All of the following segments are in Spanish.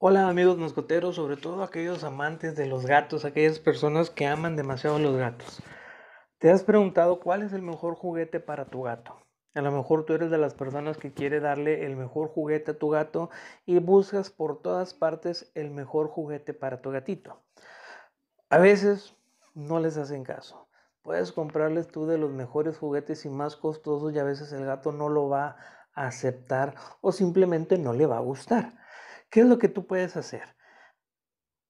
Hola amigos mascoteros, sobre todo aquellos amantes de los gatos, aquellas personas que aman demasiado los gatos. ¿Te has preguntado cuál es el mejor juguete para tu gato? A lo mejor tú eres de las personas que quiere darle el mejor juguete a tu gato y buscas por todas partes el mejor juguete para tu gatito. A veces no les hacen caso. Puedes comprarles tú de los mejores juguetes y más costosos y a veces el gato no lo va a aceptar o simplemente no le va a gustar. ¿Qué es lo que tú puedes hacer?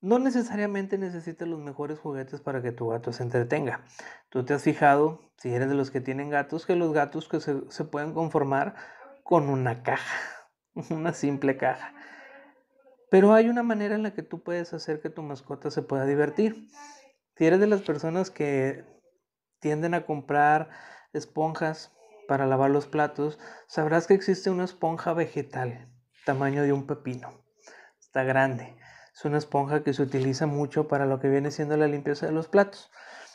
No necesariamente necesitas los mejores juguetes para que tu gato se entretenga. Tú te has fijado, si eres de los que tienen gatos, que los gatos que se pueden conformar con una caja, una simple caja. Pero hay una manera en la que tú puedes hacer que tu mascota se pueda divertir. Si eres de las personas que tienden a comprar esponjas para lavar los platos, sabrás que existe una esponja vegetal, tamaño de un pepino grande. Es una esponja que se utiliza mucho para lo que viene siendo la limpieza de los platos.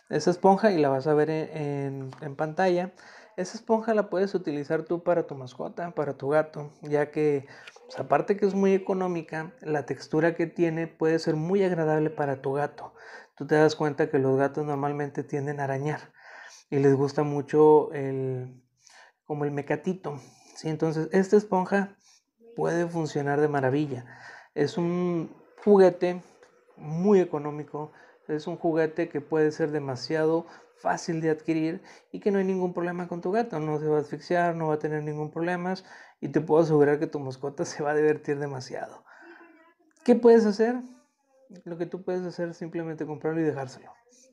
Esa esponja, y la vas a ver e-, en, pantalla, esa esponja la puedes utilizar tú para tu mascota, para tu gato, ya que pues, aparte que es muy económica, la textura que tiene puede ser muy agradable para tu gato. Tú te das cuenta que los gatos normalmente tienden a arañar y les gusta mucho el como el mecatito. ¿sí? Entonces, esta esponja puede funcionar de maravilla. Es un juguete muy económico, es un juguete que puede ser demasiado fácil de adquirir y que no hay ningún problema con tu gato, no se va a asfixiar, no va a tener ningún problema y te puedo asegurar que tu mascota se va a divertir demasiado. ¿Qué puedes hacer? Lo que tú puedes hacer es simplemente comprarlo y dejárselo.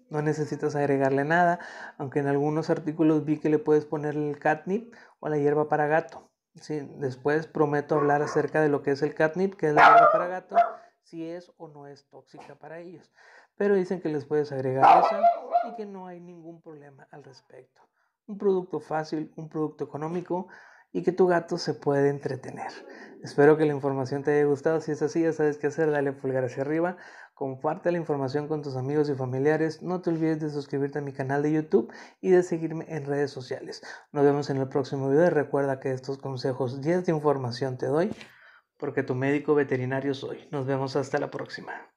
No necesitas agregarle nada, aunque en algunos artículos vi que le puedes poner el catnip o la hierba para gato. Sí, después prometo hablar acerca de lo que es el catnip, que es la hierba para gatos si es o no es tóxica para ellos. Pero dicen que les puedes agregar eso y que no hay ningún problema al respecto. Un producto fácil, un producto económico, y que tu gato se puede entretener. Espero que la información te haya gustado. Si es así, ya sabes qué hacer. Dale pulgar hacia arriba. Comparte la información con tus amigos y familiares. No te olvides de suscribirte a mi canal de YouTube y de seguirme en redes sociales. Nos vemos en el próximo video. Y recuerda que estos consejos y de información te doy porque tu médico veterinario soy. Nos vemos hasta la próxima.